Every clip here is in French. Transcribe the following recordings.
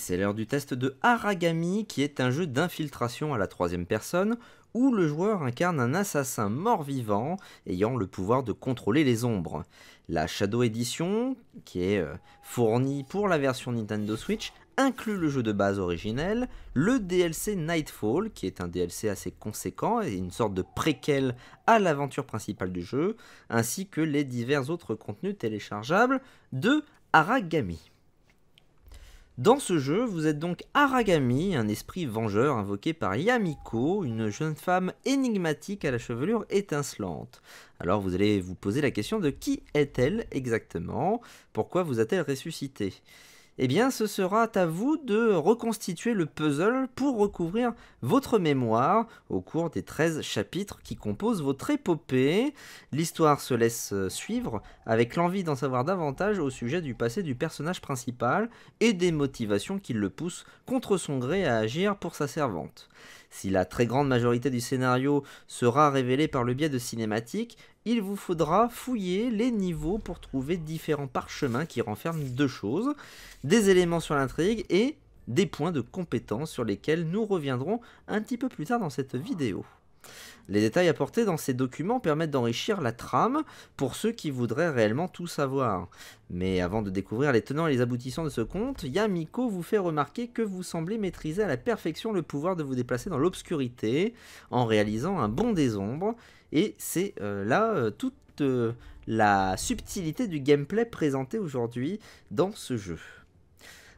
c'est l'heure du test de Aragami, qui est un jeu d'infiltration à la troisième personne, où le joueur incarne un assassin mort-vivant ayant le pouvoir de contrôler les ombres. La Shadow Edition, qui est euh, fournie pour la version Nintendo Switch, inclut le jeu de base originel, le DLC Nightfall, qui est un DLC assez conséquent et une sorte de préquel à l'aventure principale du jeu, ainsi que les divers autres contenus téléchargeables de Aragami. Dans ce jeu, vous êtes donc Aragami, un esprit vengeur invoqué par Yamiko, une jeune femme énigmatique à la chevelure étincelante. Alors vous allez vous poser la question de qui est-elle exactement Pourquoi vous a-t-elle ressuscité eh bien ce sera à vous de reconstituer le puzzle pour recouvrir votre mémoire au cours des 13 chapitres qui composent votre épopée. L'histoire se laisse euh, suivre avec l'envie d'en savoir davantage au sujet du passé du personnage principal et des motivations qui le poussent contre son gré à agir pour sa servante. Si la très grande majorité du scénario sera révélée par le biais de cinématiques, il vous faudra fouiller les niveaux pour trouver différents parchemins qui renferment deux choses, des éléments sur l'intrigue et des points de compétence sur lesquels nous reviendrons un petit peu plus tard dans cette vidéo. Les détails apportés dans ces documents permettent d'enrichir la trame pour ceux qui voudraient réellement tout savoir. Mais avant de découvrir les tenants et les aboutissants de ce conte, Yamiko vous fait remarquer que vous semblez maîtriser à la perfection le pouvoir de vous déplacer dans l'obscurité en réalisant un bond des ombres, et c'est euh, là euh, toute euh, la subtilité du gameplay présenté aujourd'hui dans ce jeu.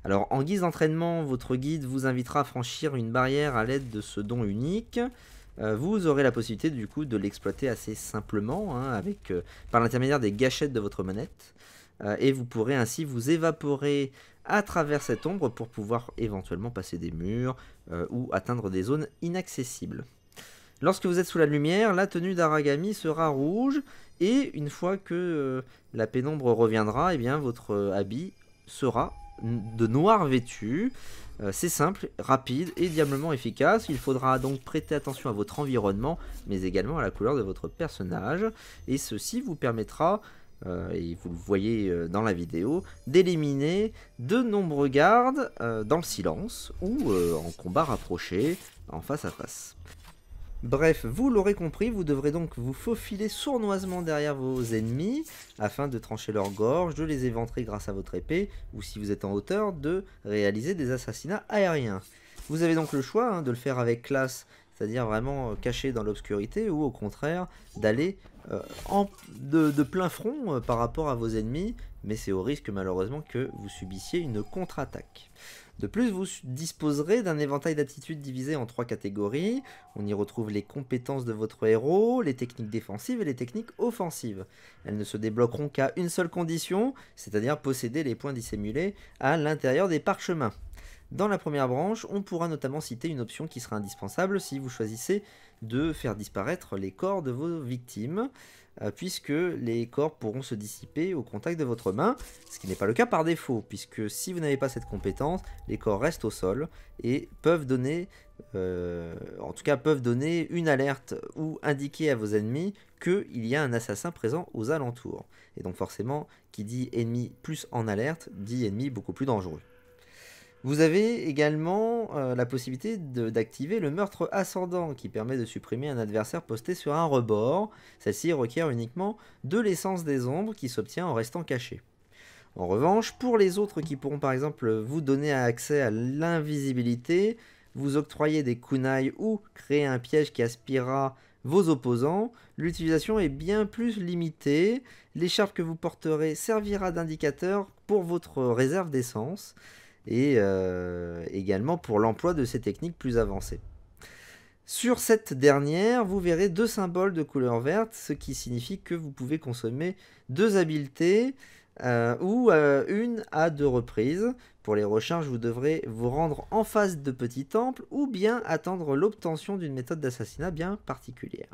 Alors en guise d'entraînement, votre guide vous invitera à franchir une barrière à l'aide de ce don unique. Euh, vous aurez la possibilité du coup de l'exploiter assez simplement hein, avec, euh, par l'intermédiaire des gâchettes de votre manette euh, et vous pourrez ainsi vous évaporer à travers cette ombre pour pouvoir éventuellement passer des murs ou atteindre des zones inaccessibles. Lorsque vous êtes sous la lumière, la tenue d'Aragami sera rouge et une fois que la pénombre reviendra, eh bien, votre habit sera de noir vêtu, euh, c'est simple, rapide et diablement efficace. Il faudra donc prêter attention à votre environnement, mais également à la couleur de votre personnage. Et ceci vous permettra euh, et vous le voyez euh, dans la vidéo, d'éliminer de nombreux gardes dans le silence ou en combat rapproché en face à face. Bref, vous l'aurez compris, vous devrez donc vous faufiler sournoisement derrière vos ennemis afin de trancher leur gorge, de les éventrer grâce à votre épée, ou si vous êtes en hauteur, de réaliser des assassinats aériens. Vous avez donc le choix hein, de le faire avec classe, c'est-à-dire vraiment euh, caché dans l'obscurité, ou au contraire d'aller euh, de, plein front euh, par rapport à vos ennemis, mais c'est au risque malheureusement que vous subissiez une contre-attaque. De plus, vous disposerez d'un éventail d'attitudes divisé en trois catégories. On y retrouve les compétences de votre héros, les techniques défensives et les techniques offensives. Elles ne se débloqueront qu'à une seule condition, c'est-à-dire posséder les points dissimulés à l'intérieur des parchemins. Dans la première branche, on pourra notamment citer une option qui sera indispensable si vous choisissez de faire disparaître les corps de vos victimes. Euh, puisque les corps pourront se dissiper au contact de votre main, ce qui n'est pas le cas par défaut, puisque si vous n'avez pas cette compétence, les corps restent au sol et peuvent donner, euh, en tout cas peuvent donner une alerte ou indiquer à vos ennemis qu'il y a un assassin présent aux alentours. Et donc forcément, qui dit ennemi plus en alerte, dit ennemi beaucoup plus dangereux. Vous avez également euh, la possibilité d'activer le meurtre ascendant qui permet de supprimer un adversaire posté sur un rebord. Celle-ci requiert uniquement de l'essence des ombres qui s'obtient en restant caché. En revanche, pour les autres qui pourront par exemple vous donner accès à l'invisibilité, vous octroyer des kunai ou créer un piège qui aspirera vos opposants, l'utilisation est bien plus limitée. L'écharpe que vous porterez servira d'indicateur pour votre réserve d'essence et euh, également pour l'emploi de ces techniques plus avancées. Sur cette dernière, vous verrez deux symboles de couleur verte, ce qui signifie que vous pouvez consommer deux habiletés euh, ou euh, une à deux reprises. Pour les recharges, vous devrez vous rendre en face de petits temples ou bien attendre l'obtention d'une méthode d'assassinat bien particulière.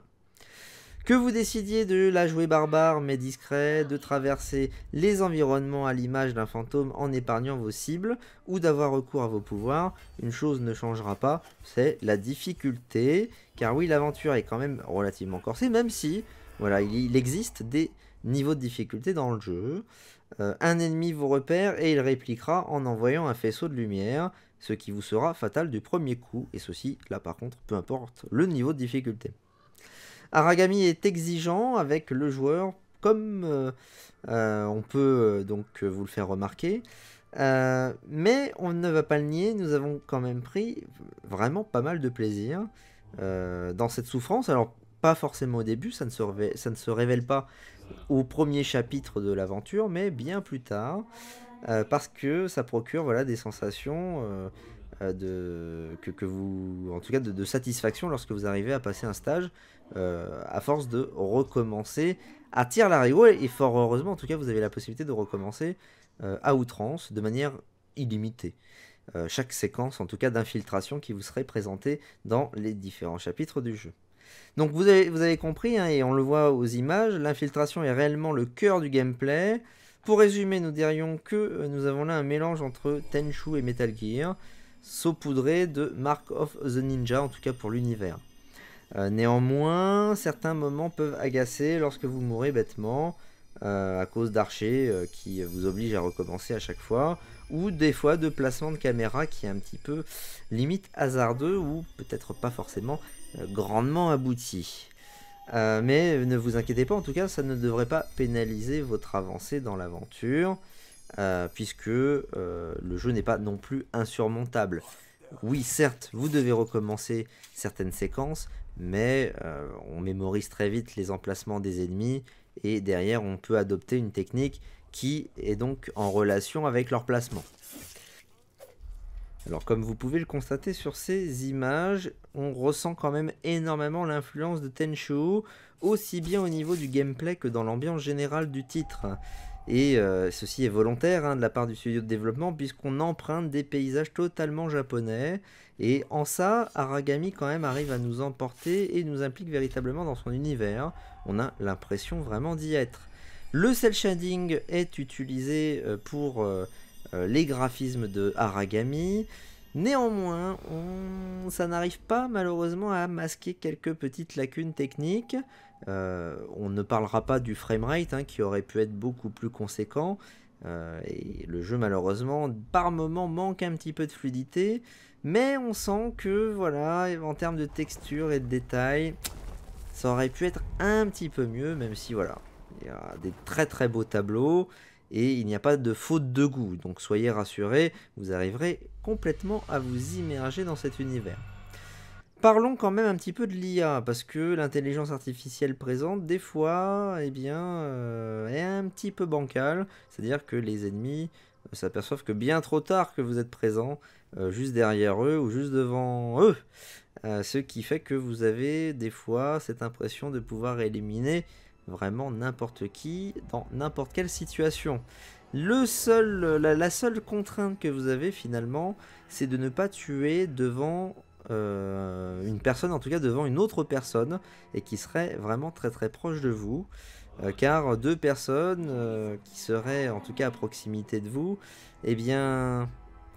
Que vous décidiez de la jouer barbare mais discret, de traverser les environnements à l'image d'un fantôme en épargnant vos cibles, ou d'avoir recours à vos pouvoirs, une chose ne changera pas, c'est la difficulté. Car oui, l'aventure est quand même relativement corsée, même si voilà, il existe des niveaux de difficulté dans le jeu. Euh, un ennemi vous repère et il répliquera en envoyant un faisceau de lumière, ce qui vous sera fatal du premier coup, et ceci, là par contre, peu importe le niveau de difficulté. Aragami est exigeant avec le joueur, comme euh, euh, on peut euh, donc vous le faire remarquer. mais on ne va pas le nier, nous avons quand même pris vraiment pas mal de plaisir dans cette souffrance. Alors, pas forcément au début, ça ne se, révèle, pas au premier chapitre de l'aventure, mais bien plus tard, parce que ça procure voilà, des sensations de, que, vous, en tout cas de, satisfaction lorsque vous arrivez à passer un stage euh, à force de recommencer à la rigole et fort heureusement en tout cas vous avez la possibilité de recommencer euh, à outrance de manière illimitée. Euh, chaque séquence en tout cas d'infiltration qui vous serait présentée dans les différents chapitres du jeu. Donc vous avez, vous avez compris, hein, et on le voit aux images, l'infiltration est réellement le cœur du gameplay. Pour résumer, nous dirions que nous avons là un mélange entre Tenchu et Metal Gear, saupoudré de Mark of the Ninja, en tout cas pour l'univers. Euh, néanmoins, certains moments peuvent agacer lorsque vous mourrez bêtement euh, à cause d'archers euh, qui vous obligent à recommencer à chaque fois, ou des fois de placement de caméra qui est un petit peu limite hasardeux ou peut-être pas forcément grandement abouti. mais ne vous inquiétez pas, en tout cas, ça ne devrait pas pénaliser votre avancée dans l'aventure, puisque le jeu n'est pas non plus insurmontable oui, certes, vous devez recommencer certaines séquences, mais euh, on mémorise très vite les emplacements des ennemis et derrière on peut adopter une technique qui est donc en relation avec leur placement. Alors comme vous pouvez le constater sur ces images, on ressent quand même énormément l'influence de Tenchu aussi bien au niveau du gameplay que dans l'ambiance générale du titre. Et euh, ceci est volontaire hein, de la part du studio de développement puisqu'on emprunte des paysages totalement japonais. Et en ça, Aragami quand même arrive à nous emporter et nous implique véritablement dans son univers. On a l'impression vraiment d'y être. Le cel shading est utilisé euh, pour euh, les graphismes de Aragami. Néanmoins, on ça n'arrive pas malheureusement à masquer quelques petites lacunes techniques. Euh, on ne parlera pas du framerate hein, qui aurait pu être beaucoup plus conséquent. Euh, et le jeu malheureusement par moment manque un petit peu de fluidité. Mais on sent que voilà, en termes de texture et de détails, ça aurait pu être un petit peu mieux, même si voilà, il y a des très très beaux tableaux et il n'y a pas de faute de goût. Donc soyez rassurés, vous arriverez complètement à vous immerger dans cet univers. Parlons quand même un petit peu de l'IA, parce que l'intelligence artificielle présente, des fois, eh bien, euh, est un petit peu bancale. C'est-à-dire que les ennemis euh, s'aperçoivent que bien trop tard que vous êtes présent, euh, juste derrière eux ou juste devant eux. ce qui fait que vous avez des fois cette impression de pouvoir éliminer vraiment n'importe qui, dans n'importe quelle situation. Le seul, la, seule contrainte que vous avez finalement, c'est de ne pas tuer devant euh, une personne, en tout cas devant une autre personne, et qui serait vraiment très très proche de vous. Euh, car deux personnes euh, qui seraient en tout cas à proximité de vous, eh bien,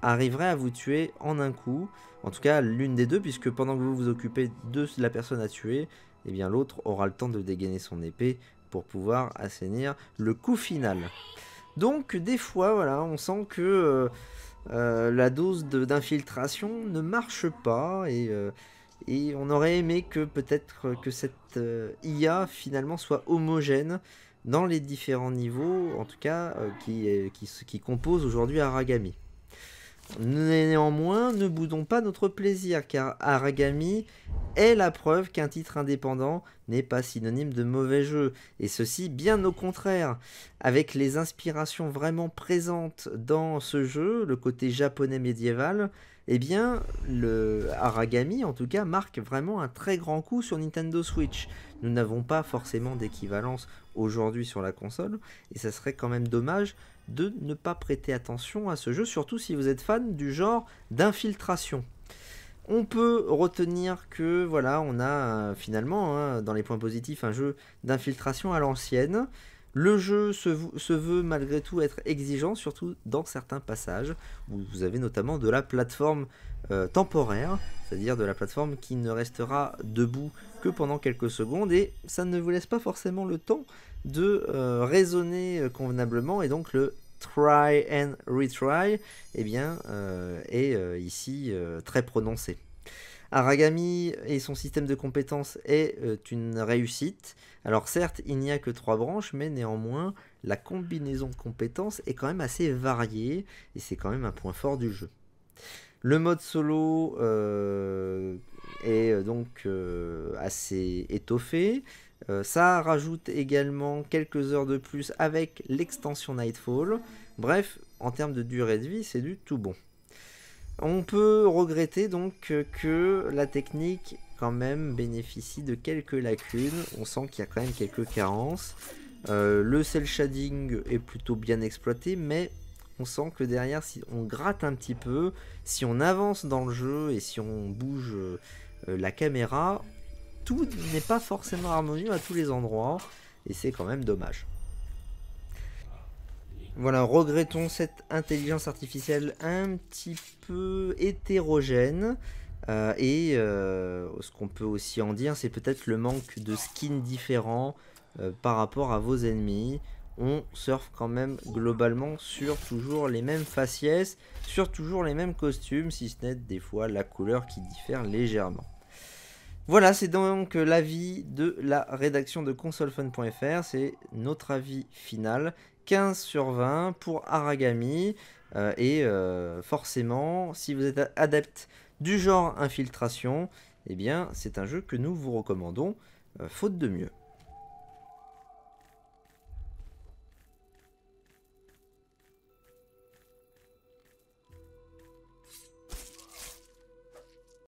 arriveraient à vous tuer en un coup. En tout cas, l'une des deux, puisque pendant que vous vous occupez de la personne à tuer, et eh bien l'autre aura le temps de dégainer son épée pour pouvoir assainir le coup final. Donc des fois, voilà, on sent que euh, euh, la dose d'infiltration ne marche pas euh, et, on aurait aimé que peut-être que cette IA finalement soit homogène dans les différents niveaux, en tout cas qui, qui composent aujourd'hui Aragami. Néanmoins, ne boudons pas notre plaisir, car Aragami est la preuve qu'un titre indépendant n'est pas synonyme de mauvais jeu, et ceci bien au contraire. Avec les inspirations vraiment présentes dans ce jeu, le côté japonais médiéval, eh bien, le Aragami, en tout cas, marque vraiment un très grand coup sur Nintendo Switch. Nous n'avons pas forcément d'équivalence aujourd'hui sur la console, et ça serait quand même dommage de ne pas prêter attention à ce jeu, surtout si vous êtes fan du genre d'infiltration. On peut retenir que voilà, on a euh, finalement hein, dans les points positifs un jeu d'infiltration à l'ancienne. Le jeu se, veut malgré tout être exigeant, surtout dans certains passages, où vous avez notamment de la plateforme euh, temporaire, c'est-à-dire de la plateforme qui ne restera debout que pendant quelques secondes, et ça ne vous laisse pas forcément le temps de euh, raisonner euh, convenablement et donc le try and retry eh bien, euh, est ici très prononcé. Aragami et son système de compétences est une réussite. Alors certes, il n'y a que trois branches, mais néanmoins, la combinaison de compétences est quand même assez variée, et c'est quand même un point fort du jeu. Le mode solo est donc assez étoffé. Euh, ça rajoute également quelques heures de plus avec l'extension Nightfall. Bref, en termes de durée de vie, c'est du tout bon. On peut regretter donc que la technique quand même bénéficie de quelques lacunes. On sent qu'il y a quand même quelques carences. Euh, le cel shading est plutôt bien exploité, mais on sent que derrière, si on gratte un petit peu, si on avance dans le jeu et si on bouge euh, la caméra, tout n'est pas forcément harmonieux à tous les endroits, et c'est quand même dommage. Voilà, regrettons cette intelligence artificielle un petit peu hétérogène. Euh, et euh, ce qu'on peut aussi en dire, c'est peut-être le manque de skins différents euh, par rapport à vos ennemis. On surfe quand même globalement sur toujours les mêmes faciès, sur toujours les mêmes costumes, si ce n'est des fois la couleur qui diffère légèrement. Voilà, c'est donc euh, l'avis de la rédaction de consolefun.fr, c'est notre avis final, 15 sur 20 pour Aragami, euh, et euh, forcément, si vous êtes adepte du genre infiltration, eh bien c'est un jeu que nous vous recommandons, faute de mieux.